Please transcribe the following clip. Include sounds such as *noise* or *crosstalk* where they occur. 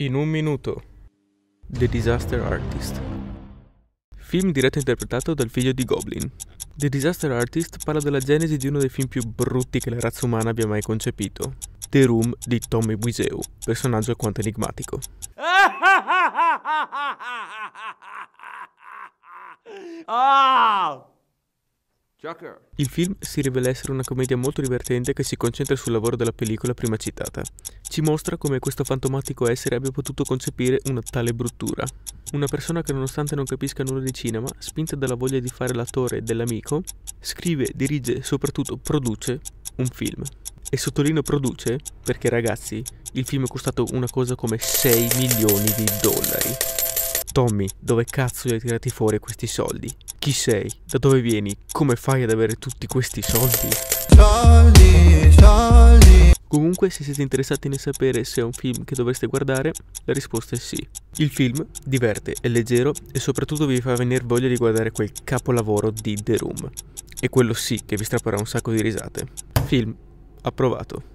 In un minuto. The Disaster Artist. Film diretto e interpretato dal figlio di Goblin. The Disaster Artist parla della genesi di uno dei film più brutti che la razza umana abbia mai concepito. The Room di Tommy Buiseu, personaggio quanto enigmatico. *laughs* Ah! Il film si rivela essere una commedia molto divertente che si concentra sul lavoro della pellicola prima citata. Ci mostra come questo fantomatico essere abbia potuto concepire una tale bruttura. Una persona che nonostante non capisca nulla di cinema, spinta dalla voglia di fare l'attore dell'amico, scrive, dirige e soprattutto produce un film. E sottolineo produce perché ragazzi, il film è costato una cosa come 6 milioni di dollari. Tommy, dove cazzo li hai tirati fuori questi soldi? Chi sei? Da dove vieni? Come fai ad avere tutti questi soldi? Soldi, soldi. Comunque, se siete interessati nel sapere se è un film che dovreste guardare, la risposta è sì. Il film diverte, è leggero e soprattutto vi fa venire voglia di guardare quel capolavoro di The Room. E quello sì che vi strapperà un sacco di risate. Film approvato.